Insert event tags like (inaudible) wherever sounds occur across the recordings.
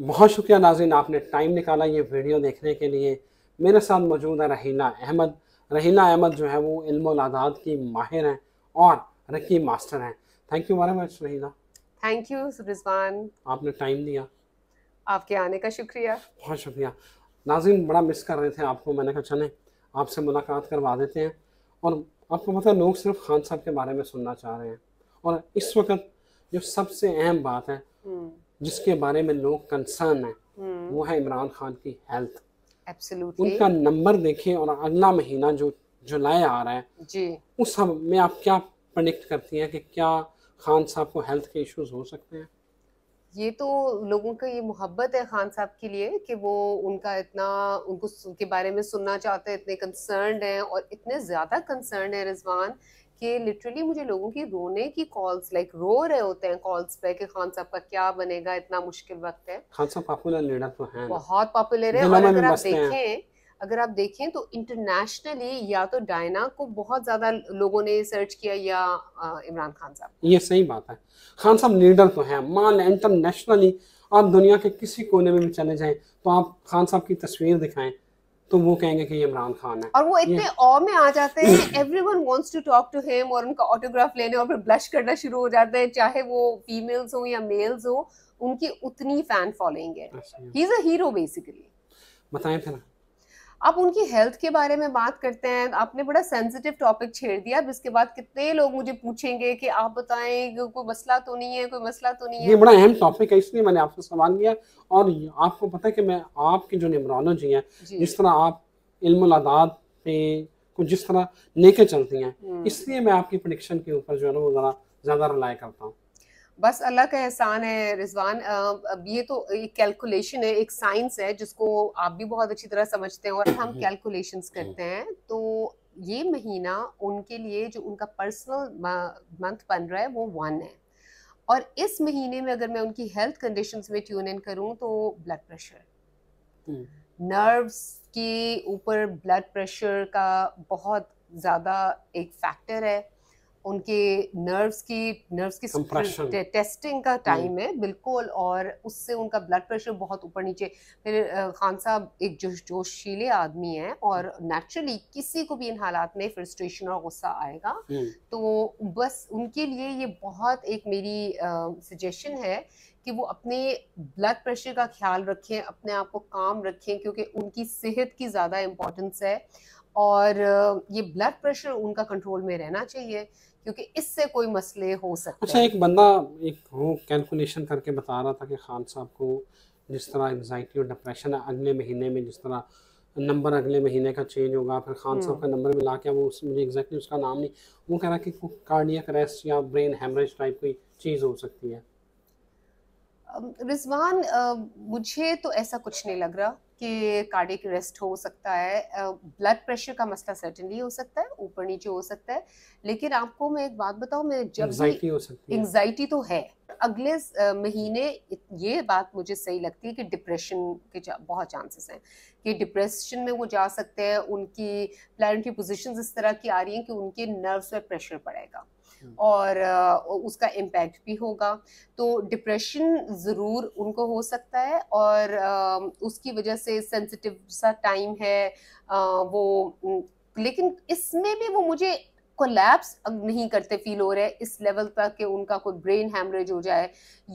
बहुत शुक्रिया नाजिन आपने टाइम निकाला ये वीडियो देखने के लिए मेरे साथ मौजूद है रहीना अहमद रहीना अहमद जो है वो इल्मादात की माहिर हैं और रकी मास्टर हैं thank you very much Raheena thank you Rizwan आपने टाइम दिया आपके आने का शुक्रिया बहुत शुक्रिया नाजिन बड़ा मिस कर रहे थे आपको मैंने कहा चले आपसे मुलाकात करवा देते हैं और आपको पता है लोग सिर्फ खान साहब के बारे में सुनना चाह रहे हैं और इस वक्त जो सबसे अहम बात है हम्म। जिसके बारे में लोग कंसर्न है हम्म। वो है इमरान खान की हेल्थ Absolutely. उनका नंबर देखें और अगला महीना जो जुलाई आ रहा है जी उस हम में आप क्या प्रडिक्ट करती हैं कि क्या खान साहब को हेल्थ के इश्यूज हो सकते हैं ये तो लोगों का ये मोहब्बत है खान साहब के लिए कि वो उनका इतना उनको के बारे में सुनना चाहते हैं इतने कंसर्न हैं और इतने ज़्यादा कंसर्न है रिजवान कि लिटरली मुझे लोगों की रोने की कॉल्स लाइक रो रहे होते हैं कॉल्स पे कि खान साहब का क्या बनेगा इतना मुश्किल वक्त है खान साहब पॉपुलर लीडर तो हैं बहुत पॉपुलर है और अगर आप देखें अगर आप देखें तो इंटरनेशनली या तो डायना को बहुत ज्यादा लोगों ने सर्च किया या इमरान खान साहब ये सही बात है खान साहब लीडर तो हैं मान लें इंटरनेशनली आप दुनिया के किसी कोने में भी चले जाएं तो आप खान साहब की तस्वीर दिखाएं तो वो कहेंगे कि इमरान खान है और वो इतने और में आ जाते हैं everyone wants to talk to him और उनका ऑटोग्राफ लेने और फिर ब्लश करना शुरू हो जाते हैं चाहे वो फीमेल्स हो या मेल्स हो उनकी उतनी फैन फॉलोइंग है he is a hero basically बताएं फिर आप उनकी हेल्थ के बारे में बात करते हैं आपने बड़ा सेंसिटिव टॉपिक छेड़ दिया अब इसके बाद कितने लोग मुझे पूछेंगे कि आप बताएं कोई मसला तो नहीं है कोई मसला तो नहीं है ये बड़ा अहम टॉपिक है इसलिए मैंने आपसे सवाल लिया और आपको पता है कि मैं आपकी जो न्यूमरोलॉजी है जिस तरह आप इल्मादात पे को जिस तरह लेके चलती हैं हम्म। इसलिए मैं आपकी प्रडिक्शन के ऊपर जो है ना वो ज़्यादा ज़्यादा रिलाई करता हूँ बस अल्लाह का एहसान है रिजवान अब ये तो एक कैलकुलेशन है एक साइंस है जिसको आप भी बहुत अच्छी तरह समझते हैं और हम कैलकुलेशन करते हैं तो ये महीना उनके लिए जो उनका पर्सनल मंथ बन रहा है वो वन है और इस महीने में अगर मैं उनकी हेल्थ कंडीशन में ट्यून इन करूँ तो ब्लड प्रेशर नर्व्स के ऊपर ब्लड प्रेशर का बहुत ज़्यादा एक फैक्टर है उनके नर्व्स की नर्व्स की टेस्टिंग का टाइम hmm. है बिल्कुल और उससे उनका ब्लड प्रेशर बहुत ऊपर नीचे फिर खान साहब एक जोश जोशीले आदमी हैं और नेचुरली किसी को भी इन हालात में फ्रस्ट्रेशन और गुस्सा आएगा hmm. तो बस उनके लिए ये बहुत एक मेरी सजेशन है कि वो अपने ब्लड प्रेशर का ख्याल रखें अपने आप को काम रखें क्योंकि उनकी सेहत की ज़्यादा इम्पोर्टेंस है और ये ब्लड प्रेशर उनका कंट्रोल में रहना चाहिए क्योंकि इससे कोई मसले हो सकते अच्छा एक बंदा एक वो कैलकुलेशन करके बता रहा था कि खान साहब को जिस तरह एंगजाइटी और डिप्रेशन अगले महीने में जिस तरह नंबर अगले महीने का चेंज होगा फिर खान साहब का नंबर हम्म। मिला के वो उस मुझे एग्जैक्टली उसका नाम नहीं वो कह रहा कि कार्डियक अरेस्ट या ब्रेन हेमरेज टाइप कोई चीज़ हो सकती है रिजवान मुझे तो ऐसा कुछ नहीं लग रहा कि कार्डिक रेस्ट हो सकता है ब्लड प्रेशर का मसला सर्टनली हो सकता है ऊपर नीचे हो सकता है लेकिन आपको मैं एक बात बताऊं मैं जब एंगजाइटी तो है अगले महीने ये बात मुझे सही लगती है कि डिप्रेशन के बहुत चांसेस हैं कि डिप्रेशन में वो जा सकते हैं उनकी प्लान की पोजिशन इस तरह की आ रही हैं कि उनके नर्व्स पर प्रेशर पड़ेगा हम्म। और उसका इम्पैक्ट भी होगा तो डिप्रेशन ज़रूर उनको हो सकता है और उसकी वजह से सेंसिटिव सा टाइम है वो लेकिन इसमें भी वो मुझे कोलैप्स नहीं करते फील हो रहे इस लेवल तक कि उनका कोई ब्रेन हैमरेज हो जाए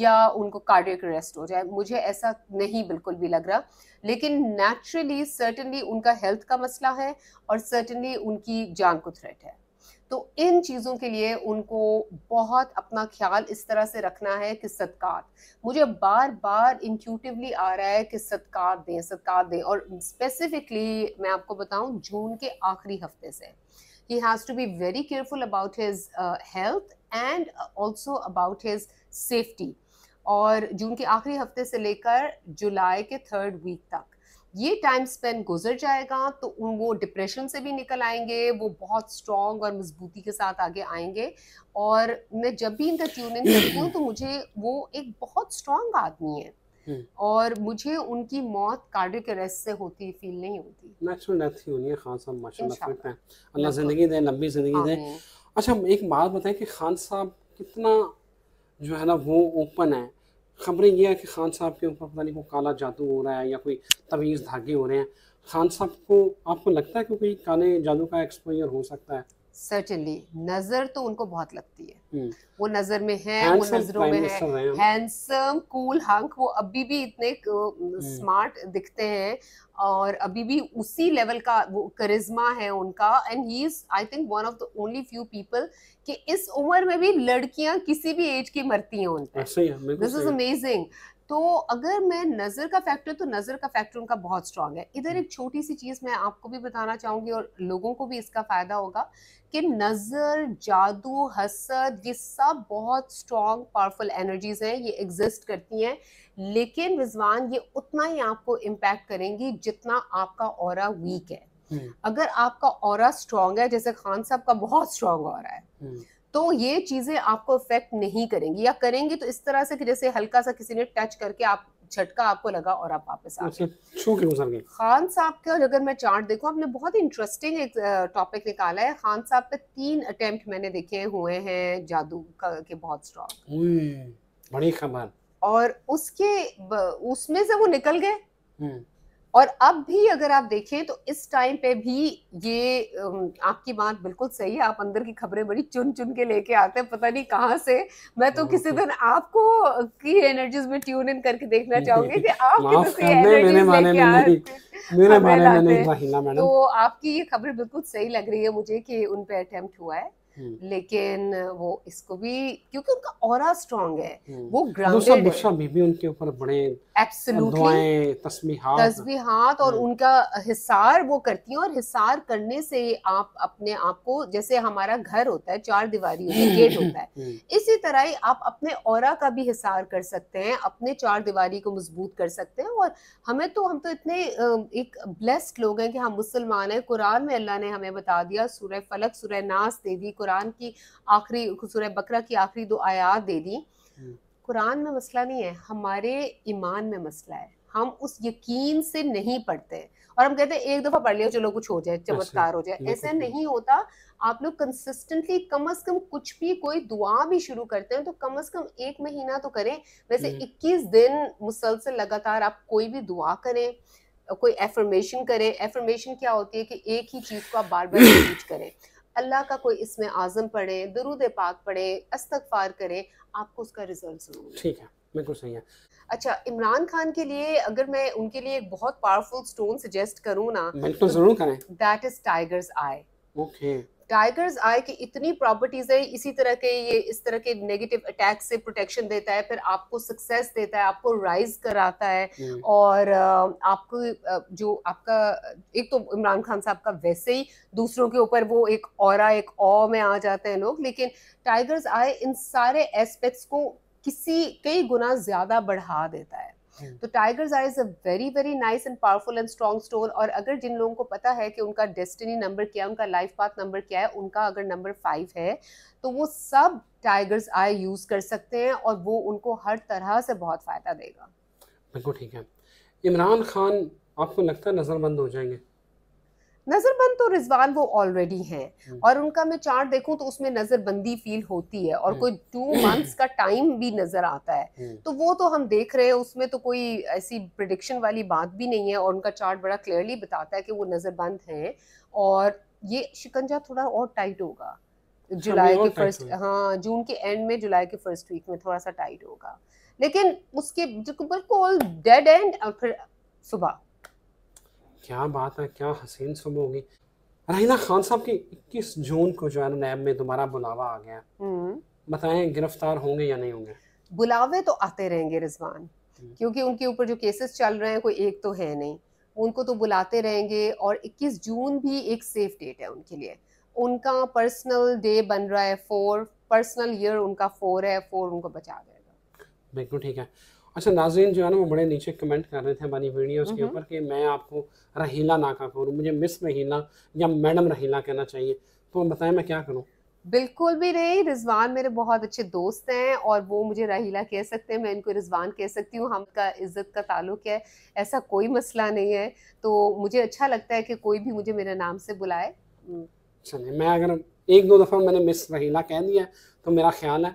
या उनको कार्डियक अरेस्ट हो जाए मुझे ऐसा नहीं बिल्कुल भी लग रहा लेकिन नेचुरली सर्टनली उनका हेल्थ का मसला है और सर्टनली उनकी जान को थ्रेट है तो इन चीज़ों के लिए उनको बहुत अपना ख्याल इस तरह से रखना है कि सदकार मुझे बार बार इंट्यूटिवली आ रहा है कि सदकार दें सदकार दें और स्पेसिफिकली मैं आपको बताऊं जून के आखिरी हफ्ते से ही has to be very careful about his health and also about his safety और जून के आखिरी हफ्ते से लेकर जुलाई के थर्ड वीक तक ये टाइम स्पेंड गुजर जाएगा तो वो डिप्रेशन से भी निकल आएंगे वो बहुत स्ट्रॉन्ग और मजबूती के साथ आगे आएंगे और मैं जब भी इनका ट्यून इन करती हूँ तो मुझे वो एक बहुत स्ट्रॉन्ग आदमी है हम्म। और मुझे उनकी मौत कार्डिक अरेस्ट से होती फील नहीं होती नेचुरल डेथ ही होनी है खान साहब माशाल्लाह फिट हैं अल्लाह ज़िंदगी दे लंबी ज़िंदगी दे अच्छा एक बात बताएं कि खान साहब कितना जो है ना वो ओपन है खबरें यह है कि खान साहब के ऊपर पता नहीं कोई काला जादू हो रहा है या कोई तवीज़ धागे हो रहे हैं खान साहब को आपको लगता है कि कोई काले जादू का एक्सपोजर हो सकता है सर्टेनली नजर तो उनको बहुत लगती है हम्म। वो नजर में है वो नजरों में है हैंडसम कूल हंक वो अभी भी इतने स्मार्ट हम्म। दिखते हैं और अभी भी उसी लेवल का वो करिश्मा है उनका and he is I think one of the only few people कि इस उम्र में भी लड़कियां किसी भी एज की मरती हैं उन दिस इज अमेजिंग तो अगर मैं नज़र का फैक्टर तो नज़र का फैक्टर उनका बहुत स्ट्रांग है इधर हम्म। एक छोटी सी चीज़ मैं आपको भी बताना चाहूंगी और लोगों को भी इसका फ़ायदा होगा कि नज़र जादू हसद ये सब बहुत स्ट्रांग पावरफुल एनर्जीज़ हैं ये एग्जिस्ट करती हैं लेकिन रिजवान ये उतना ही आपको इम्पैक्ट करेंगी जितना आपका और वीक है हम्म। अगर आपका और स्ट्रांग है जैसे खान साहब का बहुत स्ट्रांग और है हम्म। तो ये चीज़ें आपको इफेक्ट नहीं करेंगी या करेंगी तो इस तरह से कि जैसे हल्का सा किसी ने टच करके आप झटका आपको लगा और आप वापस आ गए खान साहब का अगर मैं चार्ट देखूं आपने बहुत ही इंटरेस्टिंग एक टॉपिक निकाला है खान साहब पे तीन अटेम्प्ट मैंने देखे हुए हैं जादू के बहुत स्ट्रॉन्ग बड़ी कमाल और उसके उसमें से वो निकल गए हम्म। और अब भी अगर आप देखें तो इस टाइम पे भी ये आपकी बात बिल्कुल सही है आप अंदर की खबरें बड़ी चुन चुन के लेके आते हैं पता नहीं कहाँ से मैं तो किसी दिन आपको की एनर्जीज में ट्यून इन करके देखना चाहूंगी कि आप तो आपकी ये खबर बिल्कुल सही लग रही है मुझे कि उन पे अटेम्प्ट हुआ है हम्म। लेकिन वो इसको भी क्योंकि उनका हम्म। और स्ट्रॉन्ग है वो ग्राउंड भी, भी उनके ऊपर बड़े एब्सोल्युटली तस्बीहात और हम्म। उनका हिसार वो करती हैं और हिसार करने से आप अपने आप को जैसे हमारा घर होता है चार दीवारी है गेट होता है इसी तरह ही आप अपने और का भी हिसार कर सकते हैं अपने चार दीवारी को मजबूत कर सकते हैं और हमें तो हम तो इतने एक ब्लेस्ड लोग हैं कि हम मुसलमान हैं कुरान में अल्लाह ने हमें बता दिया सूर्य फलक सूर्य नास देवी कुरान की आखिरी सूरह बकरा की आखिरी दो आयात दे दी हम्म। कुरान में मसला नहीं है हमारे ईमान में मसला है हम उस यकीन से नहीं पढ़ते और हम कहते हैं एक दफा पढ़ लिया चलो कुछ हो जाए अच्छा, चमत्कार हो जाए तो ऐसा नहीं होता आप लोग कंसिस्टेंटली कम अज कम कुछ भी कोई दुआ भी शुरू करते हैं तो कम अज कम एक महीना तो करें वैसे 21 हम्म। दिन मुसलसल लगातार आप कोई भी दुआ करें कोई एफर्मेशन करें एफर्मेशन क्या होती है कि एक ही चीज को आप बार बार रिपीट करें अल्लाह का कोई इसमें आज़म पढ़ें दरूद पाक पढ़ें अस्तगफार करें आपको उसका रिजल्ट जरूर ठीक है बिल्कुल सही है अच्छा इमरान खान के लिए अगर मैं उनके लिए एक बहुत पावरफुल स्टोन सजेस्ट करूँ ना बिल्कुल जरूर करें that is tiger's eye okay tiger's eye की इतनी प्रॉपर्टीज है इसी तरह के ये इस तरह के नेगेटिव अटैक से प्रोटेक्शन देता है फिर आपको सक्सेस देता है आपको राइज कराता है और आपको जो आपका एक तो इमरान खान साहब का वैसे ही दूसरों के ऊपर वो एक और एक औ में आ जाते हैं लोग लेकिन टाइगर्स आई इन सारे एस्पेक्ट्स को किसी कई गुना ज्यादा बढ़ा देता है हम्म। तो tiger's eye is a very very nice and powerful and strong stone और अगर जिन लोगों को पता है कि उनका डेस्टिनी नंबर क्या है उनका लाइफ पाथ नंबर क्या है उनका अगर नंबर फाइव है तो वो सब टाइगर्स आई यूज़ कर सकते हैं और वो उनको हर तरह से बहुत फ़ायदा देगा बिल्कुल ठीक है इमरान खान आपको लगता है नज़रबंद हो जाएंगे नजरबंद तो रिजवान वो ऑलरेडी हैं हम्म। और उनका मैं चार्ट देखूं तो उसमें नजरबंदी फील होती है और हम्म। कोई टू मंथ्स (coughs) का टाइम भी नजर आता है हम्म। तो वो तो हम देख रहे हैं उसमें तो कोई ऐसी प्रिडिक्शन वाली बात भी नहीं है और उनका चार्ट बड़ा क्लियरली बताता है कि वो नजरबंद हैं और ये शिकंजा थोड़ा और टाइट होगा हाँ, जुलाई के फर्स्ट हाँ जून के एंड में जुलाई के फर्स्ट वीक में थोड़ा सा टाइट होगा लेकिन उसके बिल्कुल डेड एंड और फिर सुबह क्या बात है क्या हसीन सुबह होगी रहीना खान साहब की इक्कीस जून को जो है ना नैब में दोबारा बुलावा आ गया हम्म। बताएं गिरफ्तार होंगे या नहीं होंगे बुलावे तो आते रहेंगे रिजवान हम्म। क्योंकि उनके ऊपर जो केसेस चल रहे हैं कोई एक तो है नहीं उनको तो बुलाते रहेंगे और 21 जून भी एक सेफ डेट है उनके लिए उनका पर्सनल डे बन रहा है फोर पर्सनल ईयर उनका फोर है फोर उनको बचा जाएगा बिल्कुल ठीक है अच्छा नाजरीन जो है ना वो बड़े नीचे कमेंट कर रहे थे हमारी वीडियोस के ऊपर कि मैं आपको रहीला ना कहा कहूँ मुझे मिस रहीला या मैडम रहीला कहना चाहिए तो बताएं मैं क्या करूँ बिल्कुल भी नहीं रिजवान मेरे बहुत अच्छे दोस्त हैं और वो मुझे रहीला कह सकते हैं मैं इनको रिजवान कह सकती हूँ हम का इज़्ज़त का ताल्लुक है ऐसा कोई मसला नहीं है तो मुझे अच्छा लगता है कि कोई भी मुझे मेरे नाम से बुलाए हम्म। चलिए मैं अगर एक दो दफ़ा मैंने मिस रहीला कह दिया तो मेरा ख्याल है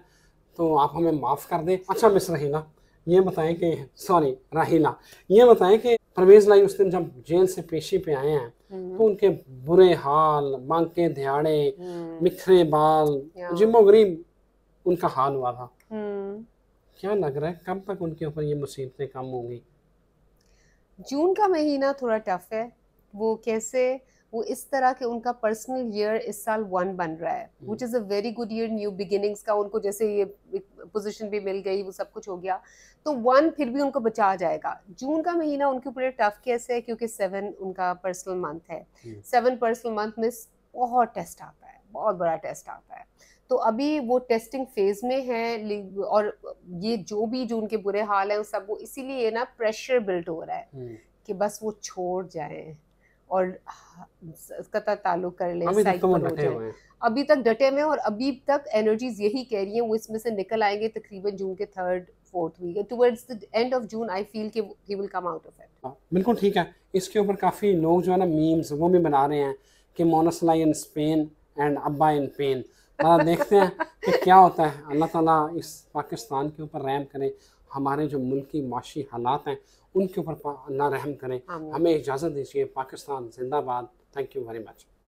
तो आप हमें माफ़ कर दें अच्छा मिस रहीला ये बताएं कि सॉरी राहिला ये बताएं कि परवेज लाई उस दिन जब जेल से पेशी पे आए हैं हम्म। तो उनके बुरे हाल बांके ध्याड़े बिखरे हम्म। बाल जिमो गरीब उनका हाल हुआ था हम्म। क्या लग रहा है कब तक उनके ऊपर ये मुसीबतें कम होंगी जून का महीना थोड़ा टफ है वो कैसे वो इस तरह के उनका पर्सनल ईयर इस साल वन बन रहा है which is a very good year new beginnings का उनको जैसे ये पोजीशन भी मिल गई वो सब कुछ हो गया तो वन फिर भी उनको बचा जाएगा जून का महीना उनके ऊपर टफ कैसे है क्योंकि सेवन उनका पर्सनल मंथ है सेवन पर्सनल मंथ में बहुत टेस्ट आता है बहुत बड़ा टेस्ट आता है तो अभी वो टेस्टिंग फेज में है और ये जो भी जो उनके बुरे हाल हैं सब वो इसीलिए ना प्रेशर बिल्ड हो रहा है हम्म। कि बस वो छोड़ जाए और कतर ताल्लुक कर ले अभी तक, तो अभी तक डटे हुए और अभी तक एनर्जीज यही कह रही हैं वो इसमें से निकल आएंगे तकरीबन जून के third fourth week towards the end of June I feel कि he will come out of it बिल्कुल ठीक है इसके ऊपर काफ़ी लोग जो है ना मीम्स वो भी बना रहे हैं कि मोनसला इन स्पेन एंड अब्बा इन पेन देखते हैं कि क्या होता है अल्लाह ताला इस पाकिस्तान के ऊपर रैम करें हमारे जो मुल्क की माशी हालात हैं उनके ऊपर अल्लाह रहम करें हमें इजाज़त दीजिए पाकिस्तान जिंदाबाद थैंक यू वेरी मच